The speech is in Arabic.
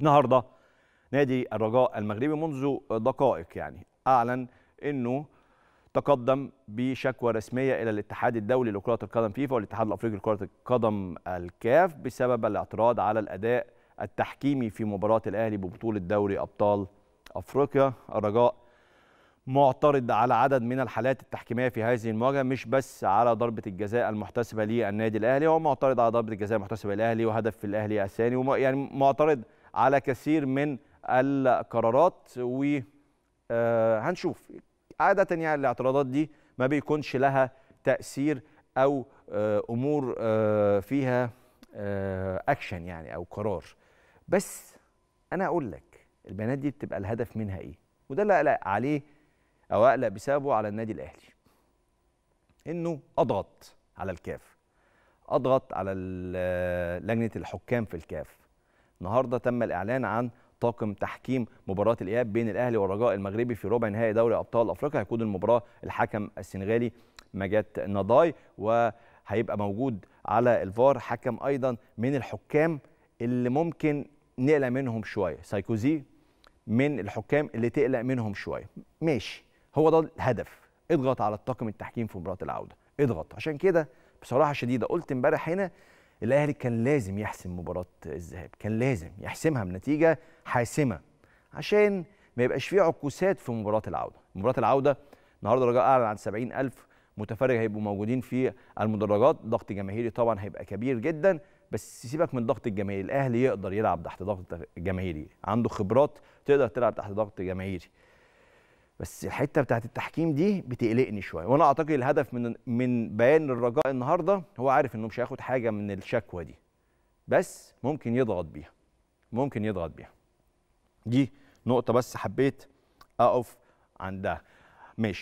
النهارده نادي الرجاء المغربي منذ دقائق يعني اعلن انه تقدم بشكوى رسميه الى الاتحاد الدولي لكره القدم فيفا والاتحاد الافريقي لكره القدم الكاف بسبب الاعتراض على الاداء التحكيمي في مباراه الاهلي ببطوله دوري ابطال افريقيا الرجاء معترض على عدد من الحالات التحكيميه في هذه المواجهه مش بس على ضربه الجزاء المحتسبه للنادي الاهلي هو معترض على ضربه الجزاء المحتسبه للاهلي وهدف الاهلي الثاني يعني معترض على كثير من القرارات وهنشوف آه، عادة يعني الاعتراضات دي ما بيكونش لها تأثير أو آه، أمور آه، فيها أكشن يعني أو قرار بس أنا أقول لك البيانات دي بتبقى الهدف منها إيه وده اللي أقلق عليه أو أقلق بسببه على النادي الأهلي إنه أضغط على الكاف أضغط على لجنة الحكام في الكاف النهارده تم الاعلان عن طاقم تحكيم مباراه الاياب بين الاهلي والرجاء المغربي في ربع نهائي دوري ابطال افريقيا هيكون المباراه الحكم السنغالي مجات نضاي وهيبقى موجود على الفار حكم ايضا من الحكام اللي ممكن نقلق منهم شويه سايكوزي من الحكام اللي تقلق منهم شويه ماشي هو ده الهدف اضغط على الطاقم التحكيم في مباراه العوده اضغط عشان كده بصراحه شديده قلت امبارح هنا الاهلي كان لازم يحسم مباراه الذهاب كان لازم يحسمها بنتيجه حاسمه عشان ما يبقاش فيه عكوسات في مباراه العوده مباراه العوده النهارده رجاء اعلن عن 70000 متفرج هيبقوا موجودين في المدرجات ضغط جماهيري طبعا هيبقى كبير جدا بس سيبك من ضغط الجماهير الاهلي يقدر يلعب تحت ضغط جماهيري عنده خبرات تقدر تلعب تحت ضغط جماهيري بس الحته بتاعت التحكيم دي بتقلقني شويه وانا اعتقد الهدف من من بيان الرجاء النهارده هو عارف انه مش هياخد حاجه من الشكوى دي بس ممكن يضغط بيها ممكن يضغط بيها دي نقطه بس حبيت اقف عندها ماشي